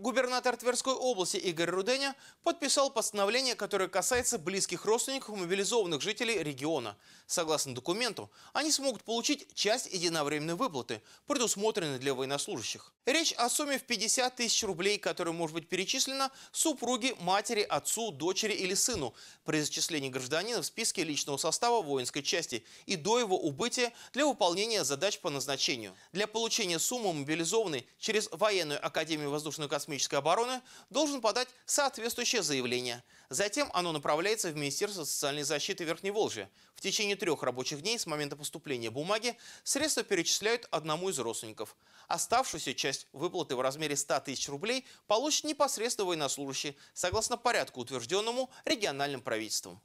Губернатор Тверской области Игорь Руденя подписал постановление, которое касается близких родственников мобилизованных жителей региона. Согласно документу, они смогут получить часть единовременной выплаты, предусмотренной для военнослужащих. Речь о сумме в 50 тысяч рублей, которая может быть перечислена супруге, матери, отцу, дочери или сыну при зачислении гражданина в списке личного состава воинской части и до его убытия для выполнения задач по назначению. Для получения суммы мобилизованный через военную академию воздушную космическую космической обороны должен подать соответствующее заявление. Затем оно направляется в Министерство социальной защиты Верхней Волжи. В течение трех рабочих дней с момента поступления бумаги средства перечисляют одному из родственников. Оставшуюся часть выплаты в размере 100 тысяч рублей получит непосредственно военнослужащие, согласно порядку, утвержденному региональным правительством.